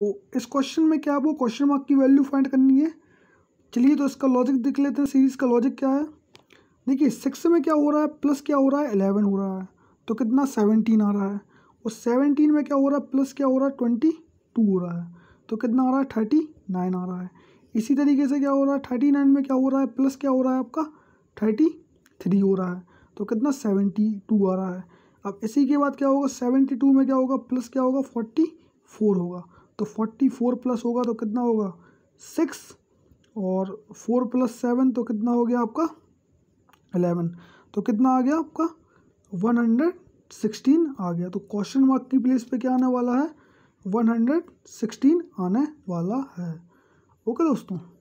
तो इस क्वेश्चन में क्या वो क्वेश्चन मार्क की वैल्यू फाइंड करनी है चलिए तो इसका लॉजिक देख लेते हैं सीरीज़ का लॉजिक क्या है देखिए सिक्स में क्या हो रहा है प्लस क्या हो रहा है एलेवन हो रहा है तो कितना सेवनटीन आ रहा है और सेवनटीन में क्या हो रहा है प्लस क्या हो रहा है ट्वेंटी टू हो रहा है तो कितना आ रहा है थर्टी नाइन आ रहा है इसी तरीके से क्या हो रहा है थर्टी नाइन में क्या हो रहा है प्लस क्या हो रहा है आपका थर्टी थ्री हो रहा है तो कितना सेवेंटी टू आ रहा है अब इसी के बाद क्या होगा सेवेंटी टू में क्या होगा प्लस क्या होगा फोर्टी फोर होगा तो फोर्टी फोर प्लस होगा तो कितना होगा सिक्स और फोर प्लस सेवन तो कितना हो गया आपका एलेवन तो कितना आ गया आपका वन हंड्रेड सिक्सटीन आ गया तो क्वेश्चन मार्क की प्लेस पे क्या आने वाला है वन हंड्रेड सिक्सटीन आने वाला है ओके दोस्तों